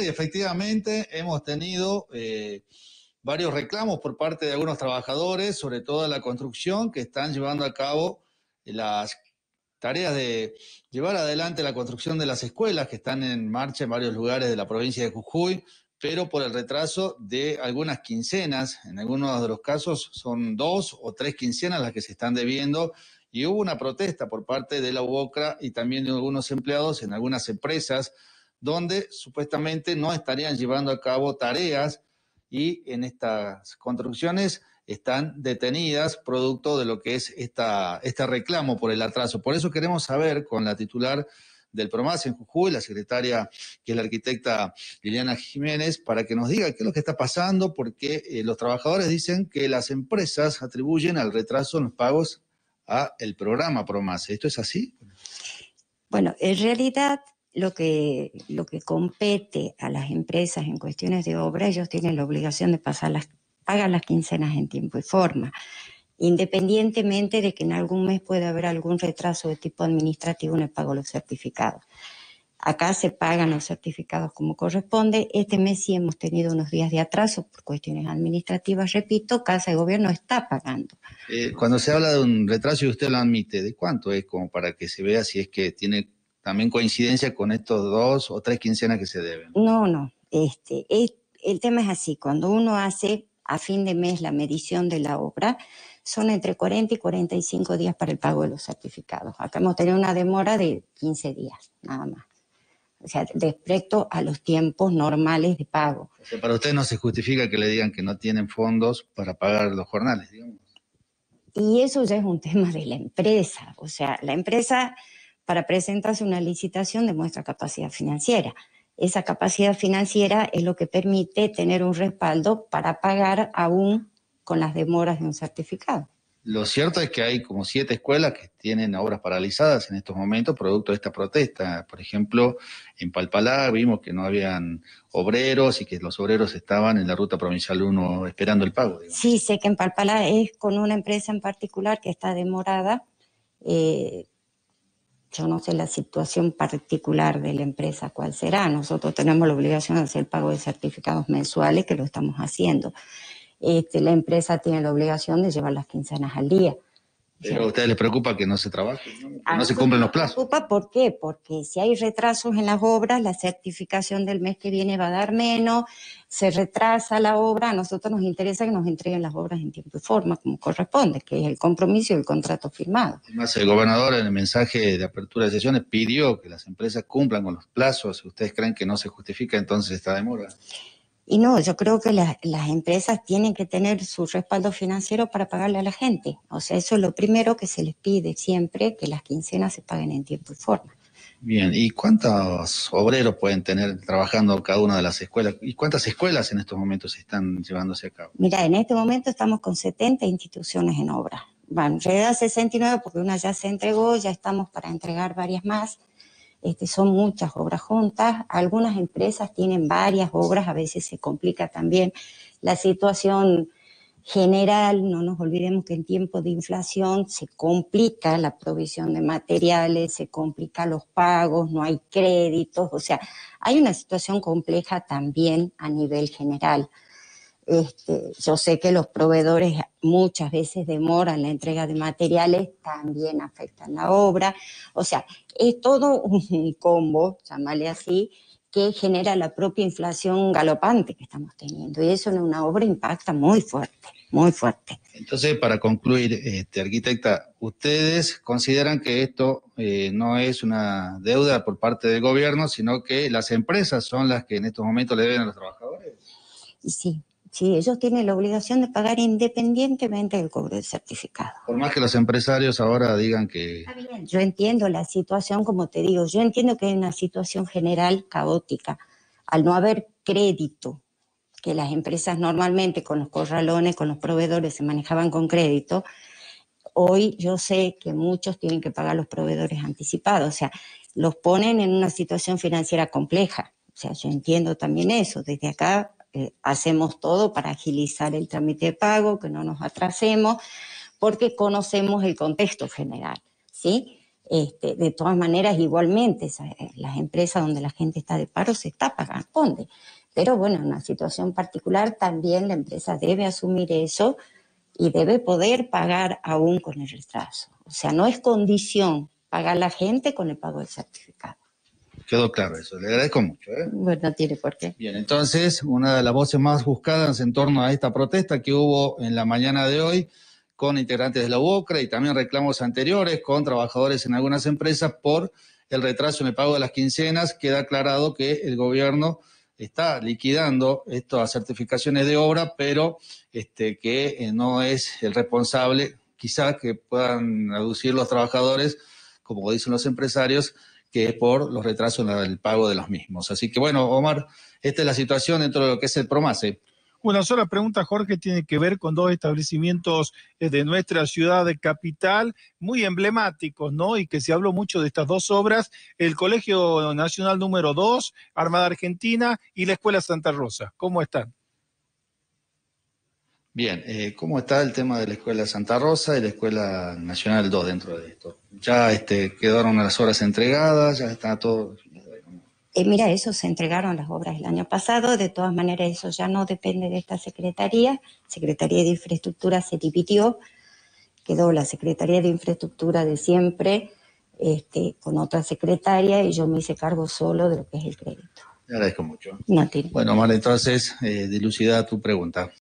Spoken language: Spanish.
y efectivamente hemos tenido eh, varios reclamos por parte de algunos trabajadores, sobre todo de la construcción, que están llevando a cabo las tareas de llevar adelante la construcción de las escuelas que están en marcha en varios lugares de la provincia de Jujuy, pero por el retraso de algunas quincenas, en algunos de los casos son dos o tres quincenas las que se están debiendo, y hubo una protesta por parte de la UOCRA y también de algunos empleados en algunas empresas donde supuestamente no estarían llevando a cabo tareas y en estas construcciones están detenidas producto de lo que es esta, este reclamo por el atraso. Por eso queremos saber con la titular del PROMAS en Jujuy, la secretaria que es la arquitecta Liliana Jiménez, para que nos diga qué es lo que está pasando, porque eh, los trabajadores dicen que las empresas atribuyen al retraso en los pagos a el programa PROMAS. ¿Esto es así? Bueno, en realidad lo que, lo que compete a las empresas en cuestiones de obra, ellos tienen la obligación de las, pagar las quincenas en tiempo y forma, independientemente de que en algún mes pueda haber algún retraso de tipo administrativo en el pago de los certificados. Acá se pagan los certificados como corresponde. Este mes sí hemos tenido unos días de atraso por cuestiones administrativas. Repito, Casa de Gobierno está pagando. Eh, cuando se habla de un retraso y usted lo admite, ¿de cuánto es como para que se vea si es que tiene también coincidencia con estos dos o tres quincenas que se deben. No, no. Este, el tema es así. Cuando uno hace a fin de mes la medición de la obra, son entre 40 y 45 días para el pago de los certificados. Acá hemos tenido una demora de 15 días, nada más. O sea, respecto a los tiempos normales de pago. O sea, para usted no se justifica que le digan que no tienen fondos para pagar los jornales, digamos. Y eso ya es un tema de la empresa. O sea, la empresa para presentarse una licitación de nuestra capacidad financiera. Esa capacidad financiera es lo que permite tener un respaldo para pagar aún con las demoras de un certificado. Lo cierto es que hay como siete escuelas que tienen obras paralizadas en estos momentos producto de esta protesta. Por ejemplo, en Palpalá vimos que no habían obreros y que los obreros estaban en la ruta provincial 1 esperando el pago. Sí, sé que en Palpalá es con una empresa en particular que está demorada. Eh, yo no sé la situación particular de la empresa cuál será. Nosotros tenemos la obligación de hacer pago de certificados mensuales, que lo estamos haciendo. Este, la empresa tiene la obligación de llevar las quincenas al día. Pero a ustedes les preocupa que no se trabaje, ¿no? Ah, se pues, cumplen los plazos. preocupa por qué? Porque si hay retrasos en las obras, la certificación del mes que viene va a dar menos, se retrasa la obra, a nosotros nos interesa que nos entreguen las obras en tiempo y forma, como corresponde, que es el compromiso y el contrato firmado. Además, el gobernador en el mensaje de apertura de sesiones pidió que las empresas cumplan con los plazos. ustedes creen que no se justifica, entonces esta demora. Y no, yo creo que las, empresas tienen que tener su respaldo financiero para pagarle a la gente. O sea, eso es lo primero que se les pide siempre, que las quincenas se paguen en tiempo y forma. Bien, ¿y cuántos obreros pueden tener trabajando cada una de las escuelas? ¿Y cuántas escuelas en estos momentos están llevándose a cabo? Mira, en este momento estamos con 70 instituciones en obra. Bueno, en realidad 69 porque una ya se entregó, ya estamos para entregar varias más. Este, son muchas obras juntas, algunas empresas tienen varias obras, a veces se complica también la situación general, no nos olvidemos que en tiempo de inflación se complica la provisión de materiales, se complica los pagos, no hay créditos, o sea, hay una situación compleja también a nivel general. Este, yo sé que los proveedores muchas veces demoran la entrega de materiales, también afectan la obra. O sea, es todo un combo, llamarle así, que genera la propia inflación galopante que estamos teniendo. Y eso en una obra impacta muy fuerte, muy fuerte. Entonces, para concluir, este, arquitecta, ¿ustedes consideran que esto eh, no es una deuda por parte del gobierno, sino que las empresas son las que en estos momentos le deben a los trabajadores? Sí, Sí, ellos tienen la obligación de pagar independientemente del cobro del certificado. Por más que los empresarios ahora digan que... yo entiendo la situación, como te digo, yo entiendo que hay una situación general caótica. Al no haber crédito, que las empresas normalmente con los corralones, con los proveedores se manejaban con crédito, hoy yo sé que muchos tienen que pagar los proveedores anticipados, o sea, los ponen en una situación financiera compleja. O sea, yo entiendo también eso. Desde acá eh, hacemos todo para agilizar el trámite de pago, que no nos atrasemos, porque conocemos el contexto general, ¿sí? Este, de todas maneras, igualmente, eh, las empresas donde la gente está de paro se está pagando, Pero bueno, en una situación particular también la empresa debe asumir eso y debe poder pagar aún con el retraso. O sea, no es condición pagar la gente con el pago del certificado quedó claro eso. Le agradezco mucho. ¿eh? Bueno, tiene por qué. Bien, entonces, una de las voces más buscadas en torno a esta protesta que hubo en la mañana de hoy con integrantes de la UOCRA y también reclamos anteriores con trabajadores en algunas empresas por el retraso en el pago de las quincenas, queda aclarado que el gobierno está liquidando estas certificaciones de obra, pero este, que eh, no es el responsable, quizás que puedan aducir los trabajadores como dicen los empresarios, que es por los retrasos en el pago de los mismos. Así que bueno, Omar, esta es la situación dentro de lo que es el PROMASE. Una sola pregunta, Jorge, tiene que ver con dos establecimientos eh, de nuestra ciudad de capital, muy emblemáticos, ¿no? Y que se habló mucho de estas dos obras, el Colegio Nacional número 2, Armada Argentina y la Escuela Santa Rosa. ¿Cómo están? Bien, eh, ¿cómo está el tema de la Escuela Santa Rosa y la Escuela Nacional 2 dentro de esto? Ya este, quedaron las obras entregadas, ya está todo... Eh, mira, eso se entregaron las obras el año pasado, de todas maneras eso ya no depende de esta Secretaría, Secretaría de Infraestructura se dividió, quedó la Secretaría de Infraestructura de siempre este, con otra secretaria y yo me hice cargo solo de lo que es el crédito. Te agradezco mucho. bueno, Mar, entonces, eh, dilucida tu pregunta.